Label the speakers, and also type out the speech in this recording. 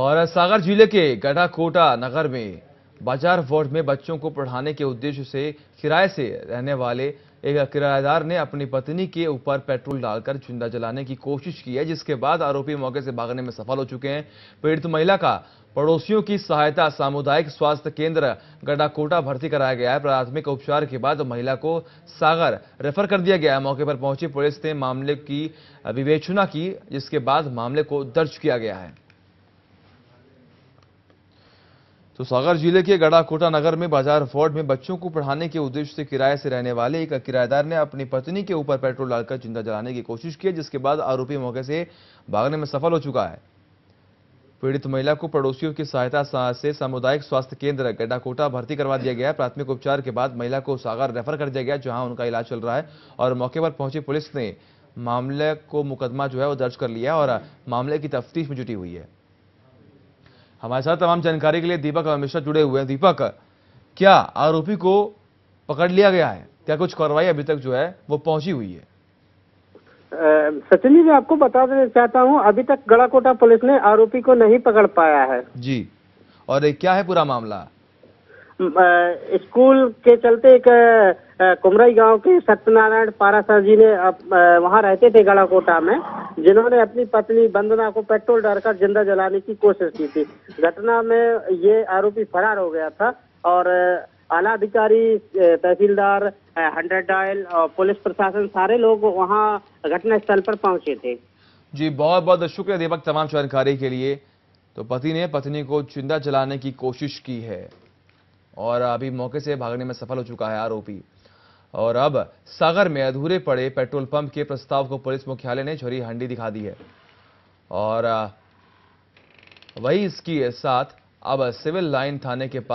Speaker 1: और सागर जिले के गडाकोटा नगर में बाजार वार्ड में बच्चों को पढ़ाने के उद्देश्य से किराए से रहने वाले एक किराएदार ने अपनी पत्नी के ऊपर पेट्रोल डालकर जिंदा जलाने की कोशिश की है जिसके बाद आरोपी मौके से भागने में सफल हो चुके हैं पीड़ित महिला का पड़ोसियों की सहायता सामुदायिक स्वास्थ्य केंद्र गड्ढाकोटा भर्ती कराया गया है प्राथमिक उपचार के बाद महिला को सागर रेफर कर दिया गया है मौके पर पहुंची पुलिस ने मामले की विवेचना की जिसके बाद मामले को दर्ज किया गया है तो सागर जिले के गड़ाकोटा नगर में बाजार फोर्ड में बच्चों को पढ़ाने के उद्देश्य से किराए से रहने वाले एक किराएदार ने अपनी पत्नी के ऊपर पेट्रोल डालकर जिंदा जलाने की कोशिश की जिसके बाद आरोपी मौके से भागने में सफल हो चुका है पीड़ित महिला को पड़ोसियों की सहायता से सामुदायिक स्वास्थ्य केंद्र गड्ढाकोटा भर्ती करवा दिया गया प्राथमिक उपचार के बाद महिला को सागर रेफर कर दिया गया जहां उनका इलाज चल रहा है और मौके पर पहुंची पुलिस ने मामले को मुकदमा जो है वो दर्ज कर लिया और मामले की तफ्तीश में जुटी हुई है हमारे साथ तमाम जानकारी के लिए दीपक मिश्रा जुड़े हुए हैं दीपक क्या आरोपी को पकड़ लिया गया है क्या कुछ कार्रवाई अभी तक जो है वो पहुंची हुई है
Speaker 2: सचिन जी मैं आपको बता देना चाहता हूं अभी तक गड़ाकोटा पुलिस ने आरोपी को नहीं पकड़ पाया है
Speaker 1: जी और क्या है पूरा मामला
Speaker 2: स्कूल के चलते एक कुमरई गांव के सत्यनारायण पारा जी ने वहां रहते थे गड़ाकोटा में जिन्होंने अपनी पत्नी वंदना को पेट्रोल डालकर जिंदा जलाने की कोशिश की थी घटना में ये आरोपी फरार हो गया था और आला अधिकारी तहसीलदार हंड्रेड डायल और पुलिस प्रशासन सारे लोग वहाँ घटनास्थल पर पहुंचे थे
Speaker 1: जी बहुत बहुत शुक्रिया दीपक तमाम जानकारी के लिए तो पति ने पत्नी को जिंदा जलाने की कोशिश की है और अभी मौके से भागने में सफल हो चुका है आरोपी और अब सागर में अधूरे पड़े पेट्रोल पंप के प्रस्ताव को पुलिस मुख्यालय ने झोरी हंडी दिखा दी है और वही इसके साथ अब सिविल लाइन थाने के पास